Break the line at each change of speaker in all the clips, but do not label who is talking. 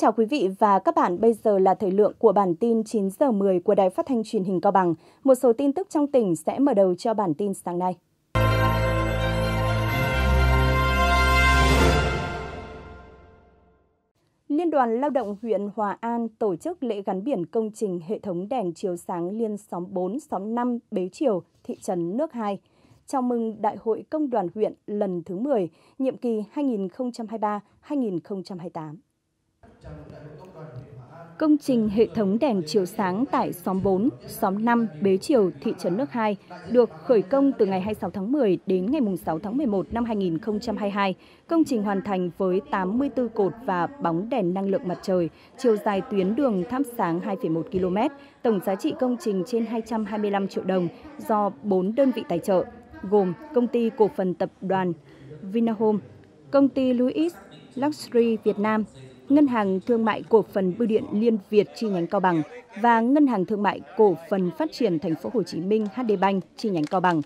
chào quý vị và các bạn, bây giờ là thời lượng của bản tin 9 giờ 10 của Đài Phát thanh Truyền hình Cao Bằng. Một số tin tức trong tỉnh sẽ mở đầu cho bản tin sáng nay. Liên đoàn Lao động huyện Hòa An tổ chức lễ gắn biển công trình hệ thống đèn chiếu sáng liên xóm 4, xóm 5, Bế Triều, thị trấn Nước 2 chào mừng Đại hội Công đoàn huyện lần thứ 10, nhiệm kỳ 2023-2028. Công trình hệ thống đèn chiều sáng tại xóm 4, xóm 5, Bế Triều, thị trấn Nước 2 được khởi công từ ngày 26 tháng 10 đến ngày 6 tháng 11 năm 2022. Công trình hoàn thành với 84 cột và bóng đèn năng lượng mặt trời, chiều dài tuyến đường thắp sáng 2,1 km, tổng giá trị công trình trên 225 triệu đồng do 4 đơn vị tài trợ, gồm công ty cổ phần tập đoàn Vinahome, công ty Louis Luxury Việt Nam, Ngân hàng Thương mại Cổ phần Bưu điện Liên Việt chi nhánh Cao Bằng và Ngân hàng Thương mại Cổ phần Phát triển Thành phố Hồ Chí Minh HD Bank chi nhánh Cao Bằng.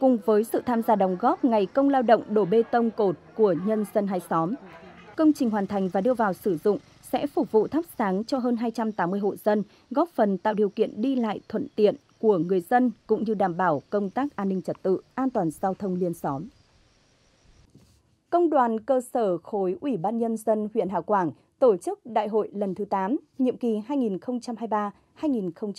Cùng với sự tham gia đóng góp ngày công lao động đổ bê tông cột của nhân dân hai xóm, công trình hoàn thành và đưa vào sử dụng sẽ phục vụ thắp sáng cho hơn 280 hộ dân, góp phần tạo điều kiện đi lại thuận tiện của người dân cũng như đảm bảo công tác an ninh trật tự, an toàn giao thông liên xóm. Công đoàn cơ sở khối Ủy ban Nhân dân huyện Hà Quảng tổ chức đại hội lần thứ 8, nhiệm kỳ 2023-2028.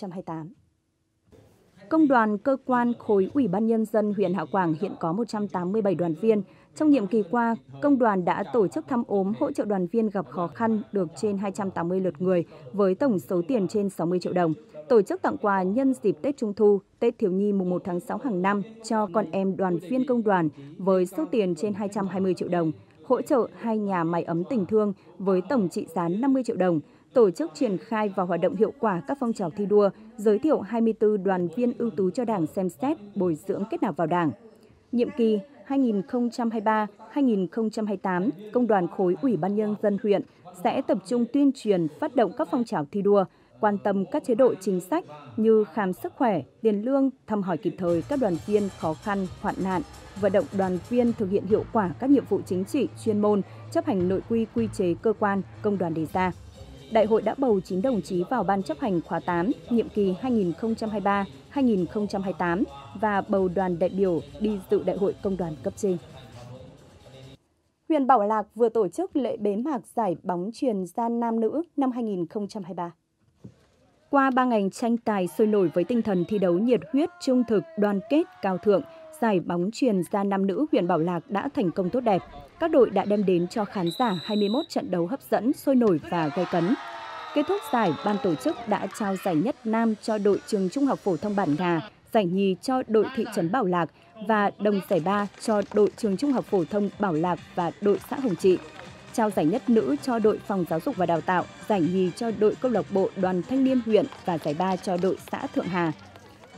Công đoàn cơ quan khối Ủy ban Nhân dân huyện Hạ Quảng hiện có 187 đoàn viên. Trong nhiệm kỳ qua, công đoàn đã tổ chức thăm ốm hỗ trợ đoàn viên gặp khó khăn được trên 280 lượt người với tổng số tiền trên 60 triệu đồng. Tổ chức tặng quà nhân dịp Tết Trung Thu, Tết Thiếu Nhi mùng 1 tháng 6 hàng năm cho con em đoàn viên công đoàn với số tiền trên 220 triệu đồng, hỗ trợ hai nhà máy ấm tình thương với tổng trị giá 50 triệu đồng, tổ chức triển khai và hoạt động hiệu quả các phong trào thi đua, giới thiệu 24 đoàn viên ưu tú cho Đảng xem xét, bồi dưỡng kết nạp vào Đảng. Nhiệm kỳ 2023-2028, Công đoàn khối Ủy ban nhân dân huyện sẽ tập trung tuyên truyền, phát động các phong trào thi đua, quan tâm các chế độ chính sách như khám sức khỏe, tiền lương, thăm hỏi kịp thời các đoàn viên khó khăn, hoạn nạn, vận động đoàn viên thực hiện hiệu quả các nhiệm vụ chính trị, chuyên môn, chấp hành nội quy quy chế cơ quan, công đoàn đề ra. Đại hội đã bầu 9 đồng chí vào Ban chấp hành khóa 8, nhiệm kỳ 2023-2028 và bầu đoàn đại biểu đi dự Đại hội Công đoàn cấp trên. Huyện Bảo Lạc vừa tổ chức lễ bế mạc giải bóng truyền gian nam nữ năm 2023. Qua ba ngành tranh tài sôi nổi với tinh thần thi đấu nhiệt huyết, trung thực, đoàn kết, cao thượng – giải bóng truyền ra nam nữ huyện Bảo Lạc đã thành công tốt đẹp. Các đội đã đem đến cho khán giả 21 trận đấu hấp dẫn, sôi nổi và gây cấn. Kết thúc giải, ban tổ chức đã trao giải nhất nam cho đội trường Trung học phổ thông Bản Gà, giải nhì cho đội thị trấn Bảo Lạc và đồng giải ba cho đội trường Trung học phổ thông Bảo Lạc và đội xã Hồng Trị. Trao giải nhất nữ cho đội phòng giáo dục và đào tạo, giải nhì cho đội câu lạc bộ đoàn thanh niên huyện và giải ba cho đội xã Thượng Hà.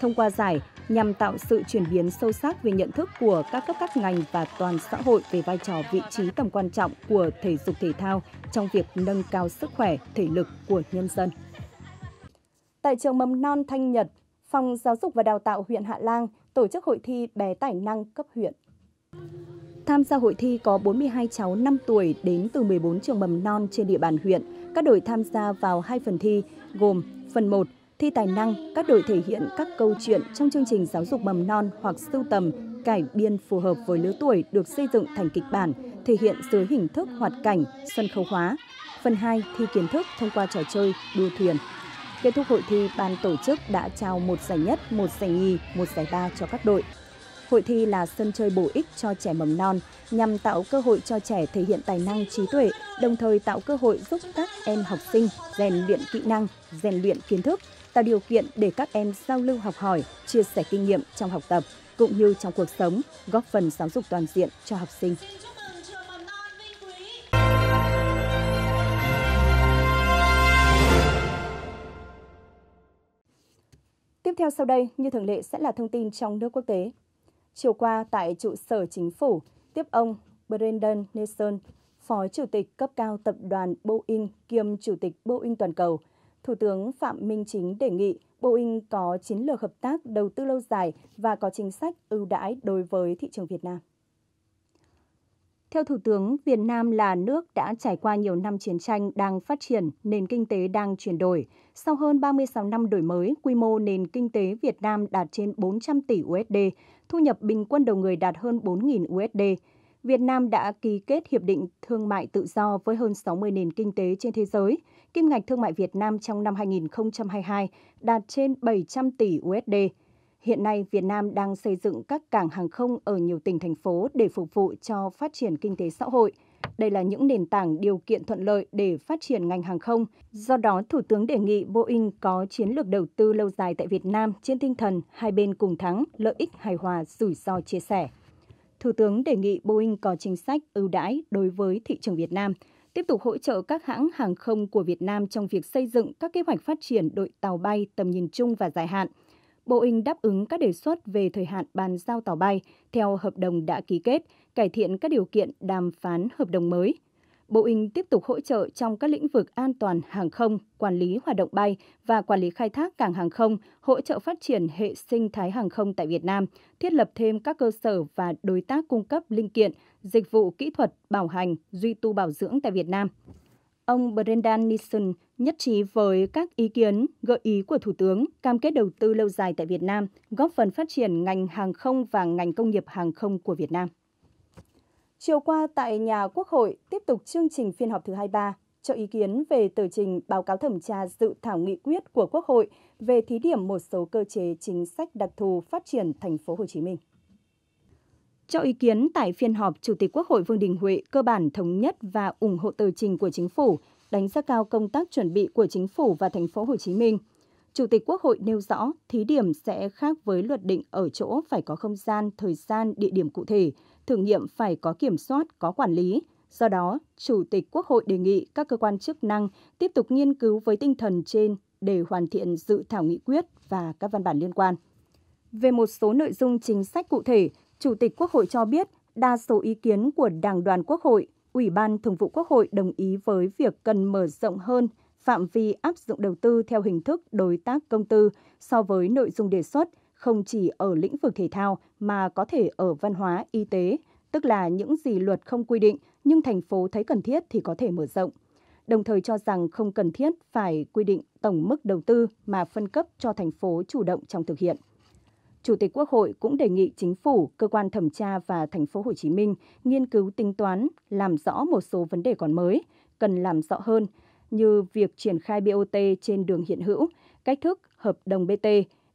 Thông qua giải, nhằm tạo sự chuyển biến sâu sắc về nhận thức của các cấp các ngành và toàn xã hội về vai trò vị trí tầm quan trọng của thể dục thể thao trong việc nâng cao sức khỏe, thể lực của nhân dân. Tại trường mầm non Thanh Nhật, Phòng Giáo dục và Đào tạo huyện Hạ Lang tổ chức hội thi bé tài năng cấp huyện. Tham gia hội thi có 42 cháu 5 tuổi đến từ 14 trường mầm non trên địa bàn huyện. Các đội tham gia vào hai phần thi gồm phần 1 thi tài năng, các đội thể hiện các câu chuyện trong chương trình giáo dục mầm non hoặc sưu tầm, cải biên phù hợp với lứa tuổi được xây dựng thành kịch bản, thể hiện dưới hình thức hoạt cảnh, sân khấu hóa. Phần 2 thi kiến thức thông qua trò chơi đua thuyền. Kết thúc hội thi, ban tổ chức đã trao một giải nhất, một giải nhì, một giải ba cho các đội. Hội thi là sân chơi bổ ích cho trẻ mầm non nhằm tạo cơ hội cho trẻ thể hiện tài năng trí tuệ, đồng thời tạo cơ hội giúp các em học sinh rèn luyện kỹ năng, rèn luyện kiến thức, tạo điều kiện để các em giao lưu học hỏi, chia sẻ kinh nghiệm trong học tập cũng như trong cuộc sống, góp phần giáo dục toàn diện cho học sinh. Tiếp theo sau đây, như thường lệ sẽ là thông tin trong nước quốc tế. Chiều qua tại trụ sở chính phủ, tiếp ông Brendan Nelson, Phó Chủ tịch cấp cao tập đoàn Boeing kiêm Chủ tịch Boeing toàn cầu – Thủ tướng Phạm Minh Chính đề nghị Boeing có chiến lược hợp tác đầu tư lâu dài và có chính sách ưu đãi đối với thị trường Việt Nam. Theo Thủ tướng, Việt Nam là nước đã trải qua nhiều năm chiến tranh đang phát triển, nền kinh tế đang chuyển đổi. Sau hơn 36 năm đổi mới, quy mô nền kinh tế Việt Nam đạt trên 400 tỷ USD, thu nhập bình quân đầu người đạt hơn 4.000 USD, Việt Nam đã ký kết hiệp định thương mại tự do với hơn 60 nền kinh tế trên thế giới. Kim ngạch thương mại Việt Nam trong năm 2022 đạt trên 700 tỷ USD. Hiện nay, Việt Nam đang xây dựng các cảng hàng không ở nhiều tỉnh thành phố để phục vụ cho phát triển kinh tế xã hội. Đây là những nền tảng điều kiện thuận lợi để phát triển ngành hàng không. Do đó, Thủ tướng đề nghị Boeing có chiến lược đầu tư lâu dài tại Việt Nam trên tinh thần hai bên cùng thắng, lợi ích hài hòa, rủi ro chia sẻ. Thủ tướng đề nghị Boeing có chính sách ưu đãi đối với thị trường Việt Nam, tiếp tục hỗ trợ các hãng hàng không của Việt Nam trong việc xây dựng các kế hoạch phát triển đội tàu bay tầm nhìn chung và dài hạn. Boeing đáp ứng các đề xuất về thời hạn bàn giao tàu bay theo hợp đồng đã ký kết, cải thiện các điều kiện đàm phán hợp đồng mới – Boeing tiếp tục hỗ trợ trong các lĩnh vực an toàn hàng không, quản lý hoạt động bay và quản lý khai thác cảng hàng không, hỗ trợ phát triển hệ sinh thái hàng không tại Việt Nam, thiết lập thêm các cơ sở và đối tác cung cấp linh kiện, dịch vụ kỹ thuật, bảo hành, duy tu bảo dưỡng tại Việt Nam. Ông Brendan Nisson nhất trí với các ý kiến, gợi ý của Thủ tướng cam kết đầu tư lâu dài tại Việt Nam, góp phần phát triển ngành hàng không và ngành công nghiệp hàng không của Việt Nam. Chiều qua tại nhà Quốc hội tiếp tục chương trình phiên họp thứ 23 cho ý kiến về tờ trình báo cáo thẩm tra dự thảo nghị quyết của Quốc hội về thí điểm một số cơ chế chính sách đặc thù phát triển thành phố Hồ Chí Minh. Cho ý kiến tại phiên họp, Chủ tịch Quốc hội Vương Đình Huệ cơ bản thống nhất và ủng hộ tờ trình của chính phủ, đánh giá cao công tác chuẩn bị của chính phủ và thành phố Hồ Chí Minh. Chủ tịch Quốc hội nêu rõ, thí điểm sẽ khác với luật định ở chỗ phải có không gian, thời gian, địa điểm cụ thể, thử nghiệm phải có kiểm soát, có quản lý. Do đó, Chủ tịch Quốc hội đề nghị các cơ quan chức năng tiếp tục nghiên cứu với tinh thần trên để hoàn thiện dự thảo nghị quyết và các văn bản liên quan. Về một số nội dung chính sách cụ thể, Chủ tịch Quốc hội cho biết đa số ý kiến của Đảng đoàn Quốc hội, Ủy ban Thường vụ Quốc hội đồng ý với việc cần mở rộng hơn phạm vi áp dụng đầu tư theo hình thức đối tác công tư so với nội dung đề xuất – không chỉ ở lĩnh vực thể thao mà có thể ở văn hóa, y tế, tức là những gì luật không quy định nhưng thành phố thấy cần thiết thì có thể mở rộng. Đồng thời cho rằng không cần thiết phải quy định tổng mức đầu tư mà phân cấp cho thành phố chủ động trong thực hiện. Chủ tịch Quốc hội cũng đề nghị chính phủ, cơ quan thẩm tra và thành phố Hồ Chí Minh nghiên cứu tính toán, làm rõ một số vấn đề còn mới, cần làm rõ hơn như việc triển khai BOT trên đường hiện hữu, cách thức hợp đồng BT,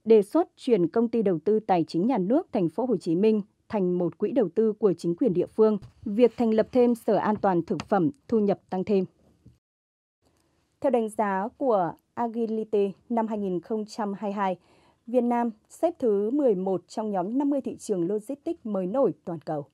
đề xuất chuyển công ty đầu tư tài chính nhà nước thành phố Hồ Chí Minh thành một quỹ đầu tư của chính quyền địa phương, việc thành lập thêm Sở An toàn thực phẩm thu nhập tăng thêm. Theo đánh giá của Agility năm 2022, Việt Nam xếp thứ 11 trong nhóm 50 thị trường logistics mới nổi toàn cầu.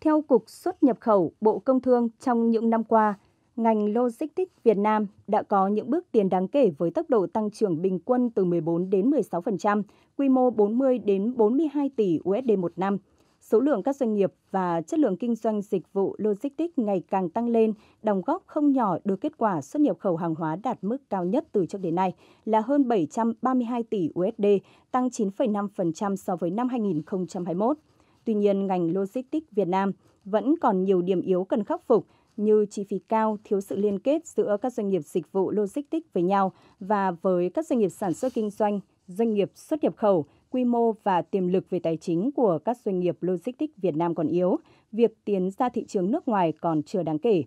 Theo Cục xuất nhập khẩu Bộ Công Thương, trong những năm qua, ngành logistics Việt Nam đã có những bước tiến đáng kể với tốc độ tăng trưởng bình quân từ 14 đến 16%, quy mô 40 đến 42 tỷ USD một năm. Số lượng các doanh nghiệp và chất lượng kinh doanh dịch vụ logistics ngày càng tăng lên, đóng góp không nhỏ đưa kết quả xuất nhập khẩu hàng hóa đạt mức cao nhất từ trước đến nay là hơn 732 tỷ USD, tăng 9,5% so với năm 2021. Tuy nhiên, ngành logistics Việt Nam vẫn còn nhiều điểm yếu cần khắc phục – như chi phí cao, thiếu sự liên kết giữa các doanh nghiệp dịch vụ logistics với nhau và với các doanh nghiệp sản xuất kinh doanh, doanh nghiệp xuất nhập khẩu, quy mô và tiềm lực về tài chính của các doanh nghiệp logistics Việt Nam còn yếu, việc tiến ra thị trường nước ngoài còn chưa đáng kể.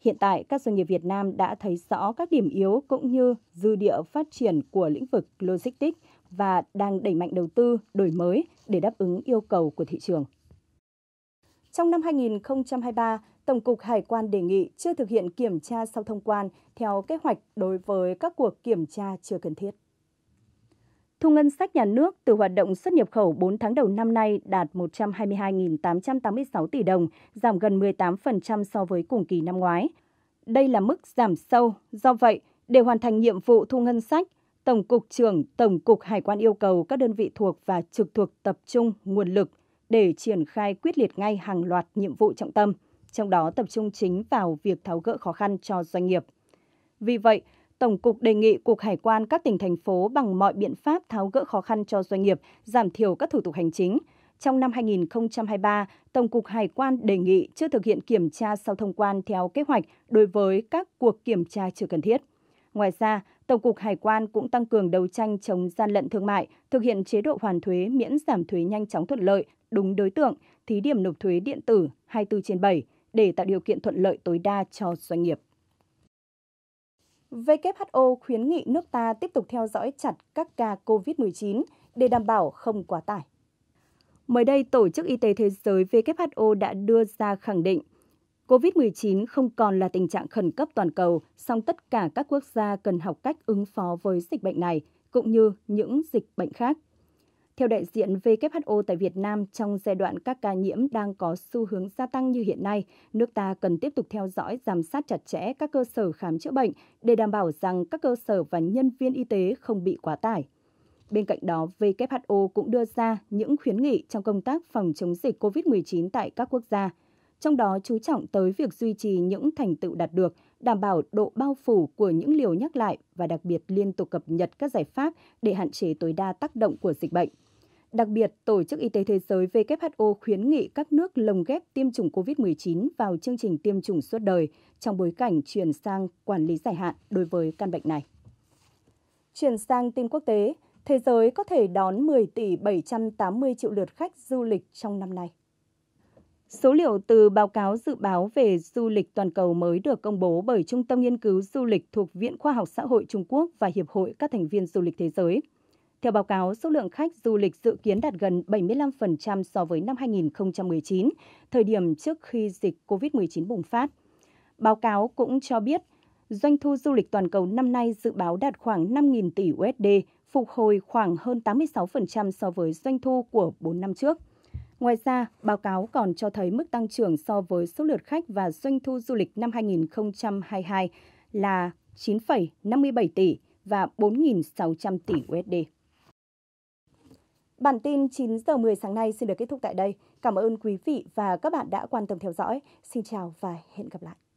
Hiện tại, các doanh nghiệp Việt Nam đã thấy rõ các điểm yếu cũng như dư địa phát triển của lĩnh vực logistics và đang đẩy mạnh đầu tư, đổi mới để đáp ứng yêu cầu của thị trường. Trong năm 2023, Tổng cục Hải quan đề nghị chưa thực hiện kiểm tra sau thông quan theo kế hoạch đối với các cuộc kiểm tra chưa cần thiết. Thu ngân sách nhà nước từ hoạt động xuất nhập khẩu 4 tháng đầu năm nay đạt 122.886 tỷ đồng, giảm gần 18% so với cùng kỳ năm ngoái. Đây là mức giảm sâu, do vậy, để hoàn thành nhiệm vụ thu ngân sách, Tổng cục trưởng Tổng cục Hải quan yêu cầu các đơn vị thuộc và trực thuộc tập trung nguồn lực, để triển khai quyết liệt ngay hàng loạt nhiệm vụ trọng tâm, trong đó tập trung chính vào việc tháo gỡ khó khăn cho doanh nghiệp. Vì vậy, Tổng cục đề nghị Cục Hải quan các tỉnh thành phố bằng mọi biện pháp tháo gỡ khó khăn cho doanh nghiệp, giảm thiểu các thủ tục hành chính. Trong năm 2023, Tổng cục Hải quan đề nghị chưa thực hiện kiểm tra sau thông quan theo kế hoạch đối với các cuộc kiểm tra chưa cần thiết. Ngoài ra, Tổng cục Hải quan cũng tăng cường đấu tranh chống gian lận thương mại, thực hiện chế độ hoàn thuế miễn giảm thuế nhanh chóng thuận lợi, đúng đối tượng, thí điểm nộp thuế điện tử 24 trên 7 để tạo điều kiện thuận lợi tối đa cho doanh nghiệp. WHO khuyến nghị nước ta tiếp tục theo dõi chặt các ca COVID-19 để đảm bảo không quá tải. Mới đây, Tổ chức Y tế Thế giới WHO đã đưa ra khẳng định COVID-19 không còn là tình trạng khẩn cấp toàn cầu, song tất cả các quốc gia cần học cách ứng phó với dịch bệnh này, cũng như những dịch bệnh khác. Theo đại diện WHO tại Việt Nam, trong giai đoạn các ca nhiễm đang có xu hướng gia tăng như hiện nay, nước ta cần tiếp tục theo dõi, giám sát chặt chẽ các cơ sở khám chữa bệnh để đảm bảo rằng các cơ sở và nhân viên y tế không bị quá tải. Bên cạnh đó, WHO cũng đưa ra những khuyến nghị trong công tác phòng chống dịch COVID-19 tại các quốc gia – trong đó chú trọng tới việc duy trì những thành tựu đạt được, đảm bảo độ bao phủ của những liều nhắc lại và đặc biệt liên tục cập nhật các giải pháp để hạn chế tối đa tác động của dịch bệnh. Đặc biệt, Tổ chức Y tế Thế giới WHO khuyến nghị các nước lồng ghép tiêm chủng COVID-19 vào chương trình tiêm chủng suốt đời trong bối cảnh chuyển sang quản lý dài hạn đối với căn bệnh này. Chuyển sang tin quốc tế, thế giới có thể đón 10 tỷ 780 triệu lượt khách du lịch trong năm nay. Số liệu từ báo cáo dự báo về du lịch toàn cầu mới được công bố bởi Trung tâm Nghiên cứu Du lịch thuộc Viện Khoa học Xã hội Trung Quốc và Hiệp hội các thành viên du lịch thế giới. Theo báo cáo, số lượng khách du lịch dự kiến đạt gần 75% so với năm 2019, thời điểm trước khi dịch COVID-19 bùng phát. Báo cáo cũng cho biết, doanh thu du lịch toàn cầu năm nay dự báo đạt khoảng 5.000 tỷ USD, phục hồi khoảng hơn 86% so với doanh thu của 4 năm trước. Ngoài ra, báo cáo còn cho thấy mức tăng trưởng so với số lượt khách và doanh thu du lịch năm 2022 là 9,57 tỷ và 4.600 tỷ USD. Bản tin 9 giờ 10 sáng nay xin được kết thúc tại đây. Cảm ơn quý vị và các bạn đã quan tâm theo dõi. Xin chào và hẹn gặp lại.